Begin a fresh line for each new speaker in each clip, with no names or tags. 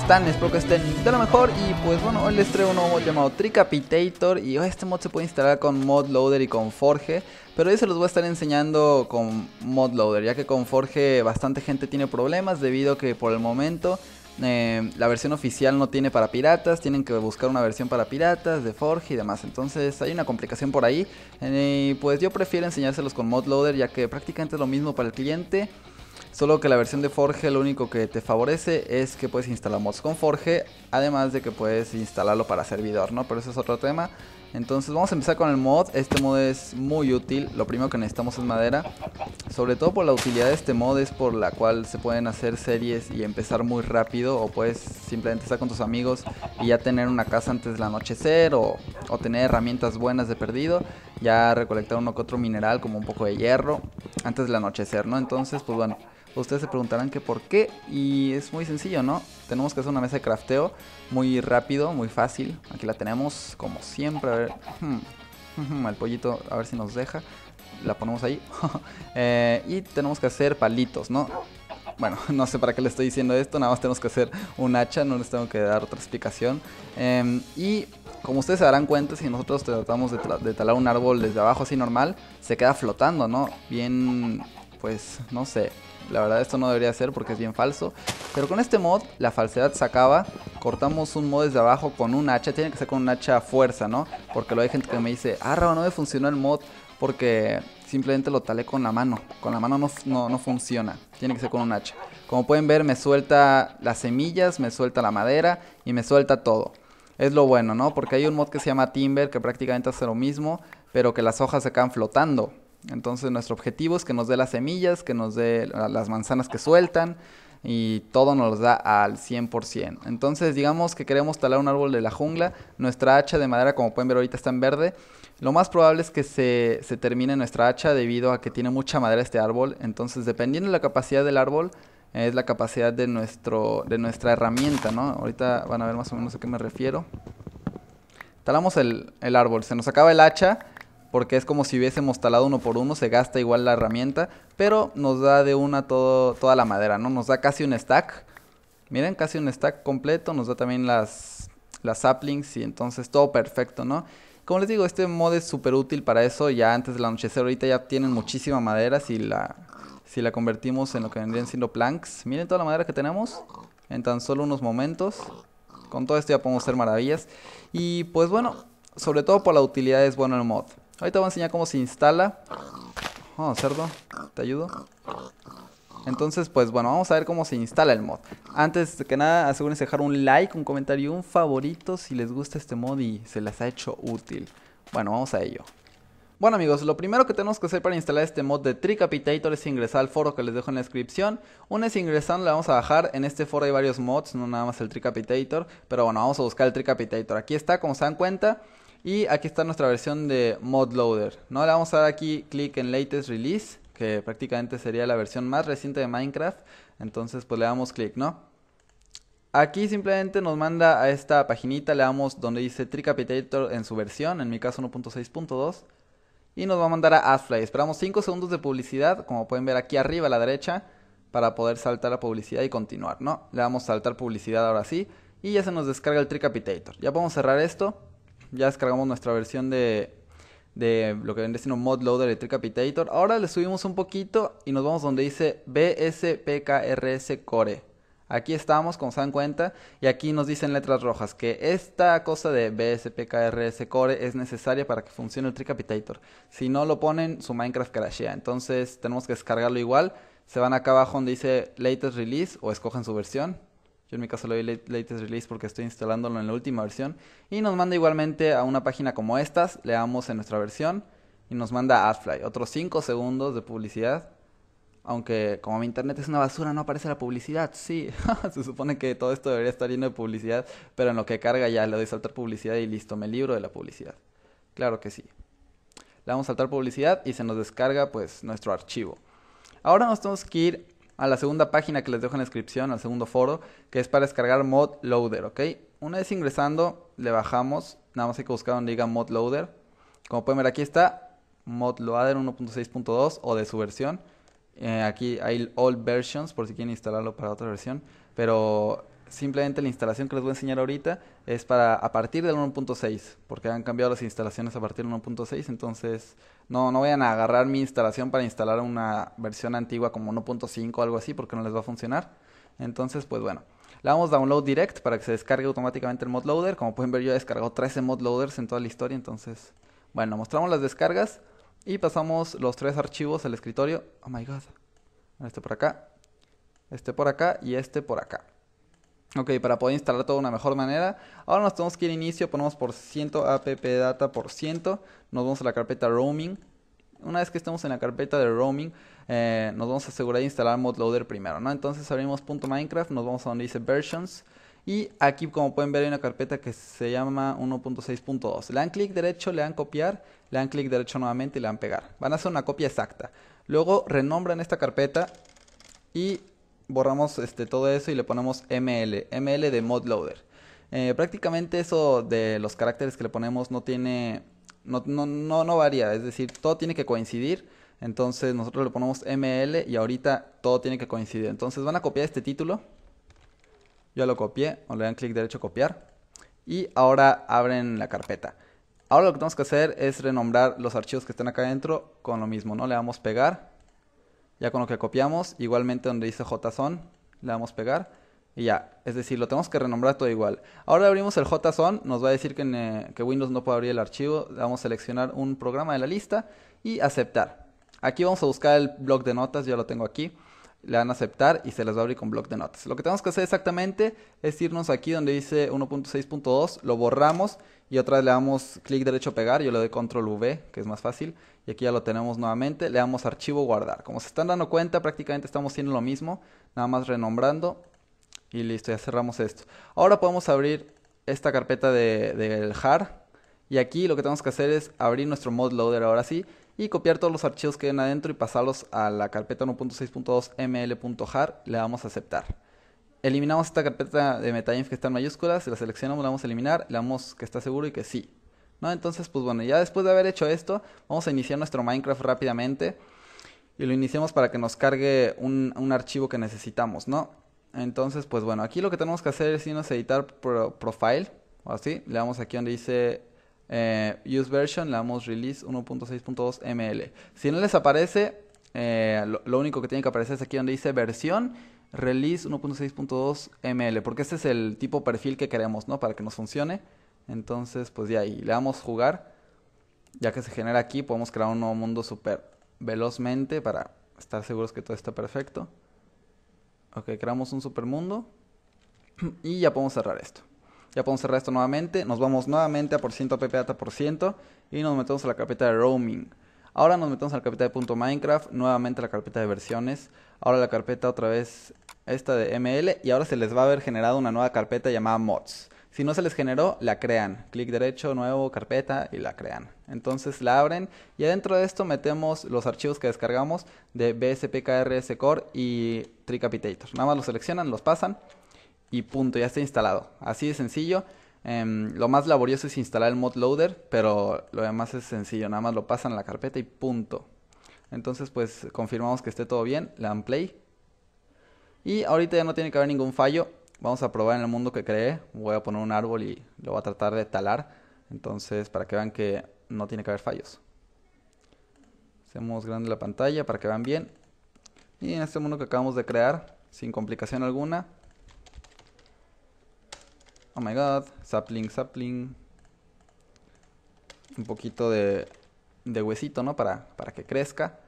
están? Espero que estén de lo mejor y pues bueno, hoy les traigo un nuevo mod llamado Tricapitator y oh, este mod se puede instalar con mod loader y con Forge pero hoy se los voy a estar enseñando con mod loader ya que con Forge bastante gente tiene problemas debido a que por el momento eh, la versión oficial no tiene para piratas, tienen que buscar una versión para piratas de Forge y demás, entonces hay una complicación por ahí eh, Y pues yo prefiero enseñárselos con mod loader ya que prácticamente es lo mismo para el cliente Solo que la versión de Forge lo único que te favorece es que puedes instalar mods con Forge, además de que puedes instalarlo para servidor, ¿no? Pero eso es otro tema. Entonces vamos a empezar con el mod, este mod es muy útil, lo primero que necesitamos es madera, sobre todo por la utilidad de este mod es por la cual se pueden hacer series y empezar muy rápido o puedes simplemente estar con tus amigos y ya tener una casa antes del anochecer o, o tener herramientas buenas de perdido, ya recolectar uno que otro mineral como un poco de hierro antes del anochecer, ¿no? Entonces pues bueno. Ustedes se preguntarán que por qué y es muy sencillo, ¿no? Tenemos que hacer una mesa de crafteo muy rápido, muy fácil. Aquí la tenemos como siempre. A ver, el pollito, a ver si nos deja. La ponemos ahí. Eh, y tenemos que hacer palitos, ¿no? Bueno, no sé para qué le estoy diciendo esto, nada más tenemos que hacer un hacha, no les tengo que dar otra explicación. Em, y como ustedes se darán cuenta, si nosotros tratamos de, talar un árbol desde abajo así normal, se queda flotando, ¿no? Bien pues no sé. La verdad esto no debería ser porque es bien falso. Pero con este mod la falsedad se acaba. Cortamos un mod desde abajo con un hacha. Tiene que ser con un hacha a fuerza, ¿no? Porque luego hay gente que me dice, ah, no me funcionó el mod porque simplemente lo talé con la mano. Con la mano no, funciona. Tiene que ser con un hacha. Como pueden ver, me suelta las semillas, me suelta la madera y me suelta todo. Es lo bueno, ¿no? Porque hay un mod que se llama Timber que prácticamente hace lo mismo, pero que las hojas se quedan flotando. Entonces nuestro objetivo es que nos dé las semillas, que nos dé las manzanas que sueltan y todo nos los da al 100%. Entonces digamos que queremos talar un árbol de la jungla, nuestra hacha de madera como pueden ver ahorita está en verde, lo más probable es que se, termine nuestra hacha debido a que tiene mucha madera este árbol, entonces dependiendo de la capacidad del árbol, es la capacidad de, nuestro, de nuestra herramienta, ¿no? Ahorita van a ver más o menos a qué me refiero. Talamos el, el árbol, se nos acaba el hacha, porque es como si hubiésemos talado uno por uno, se gasta igual la herramienta, pero nos da de una todo, toda la madera, ¿no? Nos da casi un stack, miren, casi un stack completo, nos da también las, las saplings y entonces todo perfecto, ¿no? Como les digo, este mod es súper útil para eso, ya antes del anochecer ahorita ya tienen muchísima madera si la, si la convertimos en lo que vendrían siendo planks. Miren toda la madera que tenemos en tan solo unos momentos. Con todo esto ya podemos hacer maravillas. Y pues bueno, sobre todo por la utilidad es bueno el mod. Ahorita voy a enseñar cómo se instala. Oh, cerdo, te ayudo. Entonces, pues bueno, vamos a ver cómo se instala el mod. Antes que nada, asegúrense de dejar un like, un comentario y un favorito si les gusta este mod y se les ha hecho útil. Bueno, vamos a ello. Bueno amigos, lo primero que tenemos que hacer para instalar este mod de Tricapitator es ingresar al foro que les dejo en la descripción. Una vez ingresando le vamos a bajar, en este foro hay varios mods, no nada más el Tricapitator, pero bueno, vamos a buscar el Tricapitator. Aquí está, como se dan cuenta, y aquí está nuestra versión de loader ¿no? Le vamos a dar aquí clic en Latest Release, que prácticamente sería la versión más reciente de Minecraft. Entonces pues le damos clic, ¿no? Aquí simplemente nos manda a esta paginita, le damos donde dice Tricapitator en su versión, en mi caso 1.6.2. Y nos va a mandar a AdFly. Esperamos 5 segundos de publicidad, como pueden ver aquí arriba a la derecha, para poder saltar la publicidad y continuar, ¿no? Le damos saltar publicidad ahora sí. Y ya se nos descarga el Tricapitator. Ya podemos cerrar esto. Ya descargamos nuestra versión de, lo que vendría siendo mod loader de Tricapitator. Ahora le subimos un poquito y nos vamos donde dice BSPKRS Core. Aquí estamos, como se dan cuenta, y aquí nos dicen letras rojas que esta cosa de BSPKRS Core es necesaria para que funcione el Tricapitator. Si no lo ponen, su Minecraft crashea. Entonces tenemos que descargarlo igual. Se van acá abajo donde dice Latest Release o escogen su versión. Yo en mi caso le doy latest release porque estoy instalándolo en la última versión. Y nos manda igualmente a una página como estas, le damos en nuestra versión y nos manda AdFly. Otros 5 segundos de publicidad. Aunque como mi internet es una basura, no aparece la publicidad. Sí, se supone que todo esto debería estar lleno de publicidad, pero en lo que carga ya le doy saltar publicidad y listo, me libro de la publicidad. Claro que sí. Le damos a saltar publicidad y se nos descarga pues nuestro archivo. Ahora nos tenemos que ir a la segunda página que les dejo en la descripción, al segundo foro, que es para descargar Mod Loader, ¿ok? Una vez ingresando, le bajamos, nada más hay que buscar donde diga Mod Loader. Como pueden ver aquí está, Mod Loader 1.6.2 o de su versión. Eh, aquí hay All Versions, por si quieren instalarlo para otra versión. Pero simplemente la instalación que les voy a enseñar ahorita es para a partir del 1.6, porque han cambiado las instalaciones a partir del 1.6, entonces no, no vayan a agarrar mi instalación para instalar una versión antigua como 1.5 o algo así, porque no les va a funcionar. Entonces, pues bueno, le damos download direct para que se descargue automáticamente el mod loader. Como pueden ver, yo he descargado 13 mod loaders en toda la historia, entonces, bueno, mostramos las descargas y pasamos los tres archivos al escritorio. Oh my god, este por acá, este por acá y este por acá. Ok, para poder instalar todo de una mejor manera. Ahora nos tenemos que ir a inicio, ponemos por ciento appdata por ciento. Nos vamos a la carpeta roaming. Una vez que estemos en la carpeta de roaming, eh, nos vamos a asegurar de instalar modloader primero, ¿no? Entonces abrimos .minecraft, nos vamos a donde dice versions. Y aquí como pueden ver hay una carpeta que se llama 1.6.2. Le dan clic derecho, le dan copiar, le dan clic derecho nuevamente y le dan pegar. Van a hacer una copia exacta. Luego renombran esta carpeta y borramos este, todo eso y le ponemos ml, ml de modloader. loader eh, prácticamente eso de los caracteres que le ponemos no tiene, no, no, varía, es decir, todo tiene que coincidir. Entonces nosotros le ponemos ml y ahorita todo tiene que coincidir. Entonces van a copiar este título. Yo lo copié, o le dan clic derecho a copiar. Y ahora abren la carpeta. Ahora lo que tenemos que hacer es renombrar los archivos que están acá adentro con lo mismo, ¿no? Le damos pegar ya con lo que copiamos, igualmente donde dice JSON, le damos pegar y ya. Es decir, lo tenemos que renombrar todo igual. Ahora abrimos el JSON, nos va a decir que, Windows no puede abrir el archivo. Le vamos a seleccionar un programa de la lista y aceptar. Aquí vamos a buscar el blog de notas, ya lo tengo aquí le dan a aceptar y se las va a abrir con bloc de notas. Lo que tenemos que hacer exactamente es irnos aquí donde dice 1.6.2, lo borramos y otra vez le damos clic derecho a pegar, yo le doy control V, que es más fácil, y aquí ya lo tenemos nuevamente, le damos archivo guardar. Como se están dando cuenta, prácticamente estamos haciendo lo mismo, nada más renombrando y listo, ya cerramos esto. Ahora podemos abrir esta carpeta del de, jar y aquí lo que tenemos que hacer es abrir nuestro mod loader ahora sí y copiar todos los archivos que den adentro y pasarlos a la carpeta 1.6.2 ml.jar, le damos a aceptar. Eliminamos esta carpeta de metainf que está en mayúsculas, la seleccionamos, la vamos a eliminar, le damos que está seguro y que sí. ¿No? Entonces, pues bueno, ya después de haber hecho esto, vamos a iniciar nuestro Minecraft rápidamente y lo iniciamos para que nos cargue un, archivo que necesitamos, ¿no? Entonces, pues bueno, aquí lo que tenemos que hacer es irnos a editar profile, o así, le damos aquí donde dice eh, use version, le damos release 1.6.2 ml. Si no les aparece, eh, lo, único que tiene que aparecer es aquí donde dice versión release 1.6.2 ml, porque este es el tipo perfil que queremos, ¿no? Para que nos funcione. Entonces, pues ya ahí le damos jugar. Ya que se genera aquí, podemos crear un nuevo mundo súper velozmente para estar seguros que todo está perfecto. Ok, creamos un super mundo y ya podemos cerrar esto. Ya podemos cerrar esto nuevamente. Nos vamos nuevamente a por ciento por ciento y nos metemos a la carpeta de roaming. Ahora nos metemos a la carpeta de Minecraft, nuevamente a la carpeta de versiones. Ahora la carpeta otra vez esta de ML y ahora se les va a haber generado una nueva carpeta llamada mods. Si no se les generó, la crean. Clic derecho, nuevo, carpeta y la crean. Entonces la abren y adentro de esto metemos los archivos que descargamos de BSPKRS Core y Tricapitator. Nada más los seleccionan, los pasan y punto, ya está instalado. Así de sencillo. Em, lo más laborioso es instalar el mod loader, pero lo demás es sencillo, nada más lo pasan a la carpeta y punto. Entonces pues confirmamos que esté todo bien, le play. Y ahorita ya no tiene que haber ningún fallo. Vamos a probar en el mundo que creé. Voy a poner un árbol y lo voy a tratar de talar. Entonces para que vean que no tiene que haber fallos. Hacemos grande la pantalla para que vean bien. Y en este mundo que acabamos de crear, sin complicación alguna, Oh my god. Sapling, sapling. Un poquito de, huesito, ¿no? Para, para que crezca.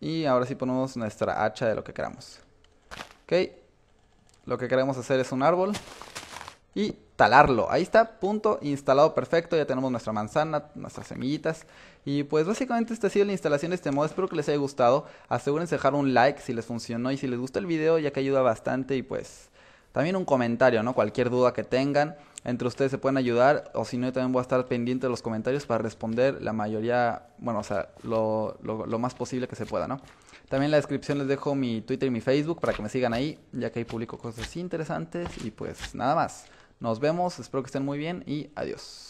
Y ahora sí ponemos nuestra hacha de lo que queramos. Ok. Lo que queremos hacer es un árbol. Y talarlo. Ahí está, punto, instalado perfecto. Ya tenemos nuestra manzana, nuestras semillitas. Y pues básicamente esta ha sido la instalación de este modo. Espero que les haya gustado. Asegúrense dejar un like si les funcionó y si les gusta el video ya que ayuda bastante y pues... También un comentario, ¿no? Cualquier duda que tengan, entre ustedes se pueden ayudar, o si no, yo también voy a estar pendiente de los comentarios para responder la mayoría, bueno, o sea, lo, más posible que se pueda, ¿no? También en la descripción les dejo mi Twitter y mi Facebook para que me sigan ahí, ya que ahí publico cosas interesantes y pues nada más. Nos vemos, espero que estén muy bien y adiós.